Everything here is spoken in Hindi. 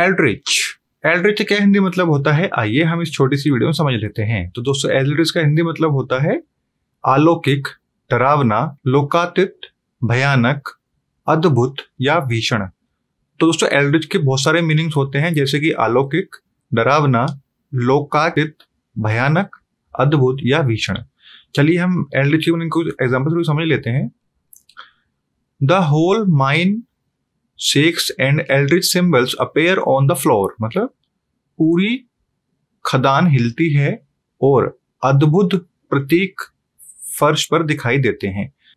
एल्ड्रिच एल्ड्रिच का हिंदी मतलब होता है आइए हम इस छोटी सी वीडियो में समझ लेते हैं तो दोस्तों एल्ड्रिच का हिंदी मतलब होता है अलौकिक डरावना लोकातीत भयानक अद्भुत या भीषण तो दोस्तों एल्ड्रिच के बहुत सारे मीनिंग्स होते हैं जैसे कि अलौकिक डरावना लोकातीत भयानक अद्भुत या भीषण चलिए हम एल्ड्रिच की मीनिंग कुछ एग्जाम्पल समझ लेते हैं the whole mind shakes and eldritch symbols appear on the floor मतलब पूरी खदान हिलती है और अद्भुत प्रतीक फर्श पर दिखाई देते हैं